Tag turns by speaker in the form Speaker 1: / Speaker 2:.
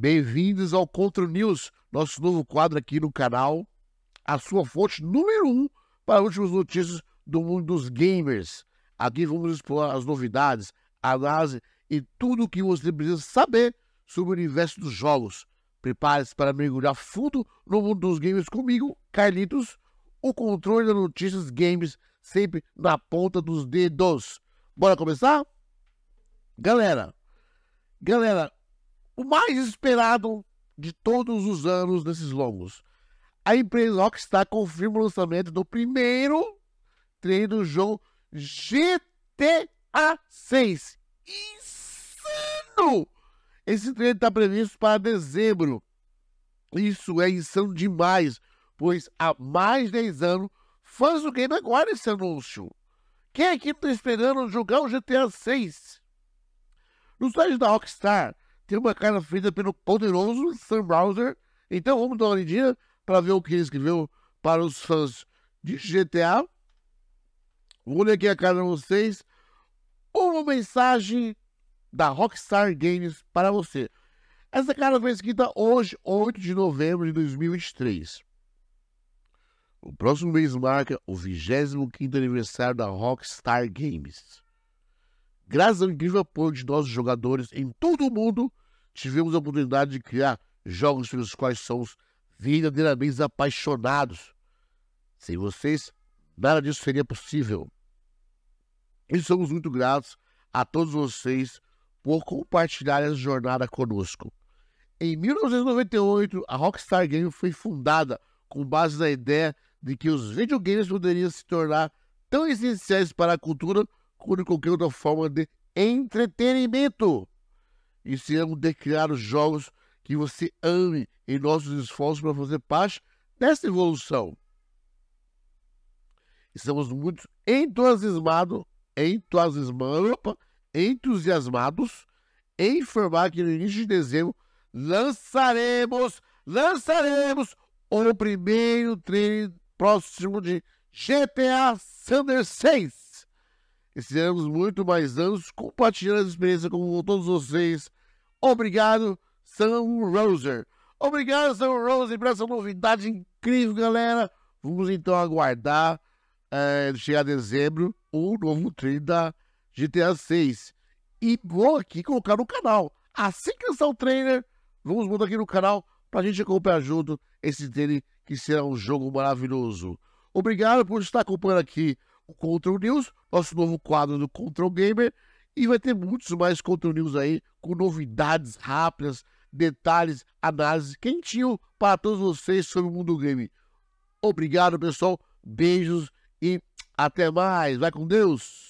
Speaker 1: Bem-vindos ao Contra News, nosso novo quadro aqui no canal, a sua fonte número um para últimas notícias do mundo dos gamers. Aqui vamos explorar as novidades, análise e tudo o que você precisa saber sobre o universo dos jogos. Prepare-se para mergulhar fundo no mundo dos games comigo, Carlitos, o controle das notícias games sempre na ponta dos dedos. Bora começar? Galera, galera, o mais esperado de todos os anos desses longos. A empresa Rockstar confirma o lançamento do primeiro treino do jogo GTA 6. Insano! Esse treino está previsto para dezembro. Isso é insano demais, pois há mais de 10 anos fãs do game agora esse anúncio. Quem aqui está esperando jogar o GTA 6? No site da Rockstar, tem uma cara feita pelo poderoso Sam Browser. Então vamos dar uma olhadinha para ver o que ele escreveu para os fãs de GTA. Vou ler aqui a cara de vocês. Uma mensagem da Rockstar Games para você. Essa cara foi escrita hoje, 8 de novembro de 2023. O próximo mês marca o 25º aniversário da Rockstar Games. Graças ao incrível apoio de nossos jogadores em todo o mundo, tivemos a oportunidade de criar jogos pelos quais somos verdadeiramente apaixonados. Sem vocês, nada disso seria possível. E somos muito gratos a todos vocês por compartilhar essa jornada conosco. Em 1998, a Rockstar Games foi fundada com base na ideia de que os videogames poderiam se tornar tão essenciais para a cultura quanto qualquer outra forma de entretenimento. Ensinamos de criar os jogos que você ame em nossos esforços para fazer parte dessa evolução. Estamos muito entusiasmado, entusiasmado, entusiasmados em informar que no início de dezembro lançaremos, lançaremos o primeiro trailer próximo de GTA Sander 6 e sejamos muito mais anos compartilhando a experiência com todos vocês. Obrigado, Sam Roser. Obrigado, Sam Roser, por essa novidade incrível, galera. Vamos então aguardar é, chegar dezembro o novo trailer da GTA 6. E vou aqui colocar no canal. Assim que lançar o trailer, vamos botar aqui no canal para a gente acompanhar junto esse trailer que será um jogo maravilhoso. Obrigado por estar acompanhando aqui o Control News, nosso novo quadro do Control Gamer. E vai ter muitos mais Control News aí, com novidades rápidas, detalhes, análises quentinho para todos vocês sobre o mundo game. Obrigado, pessoal. Beijos e até mais. Vai com Deus.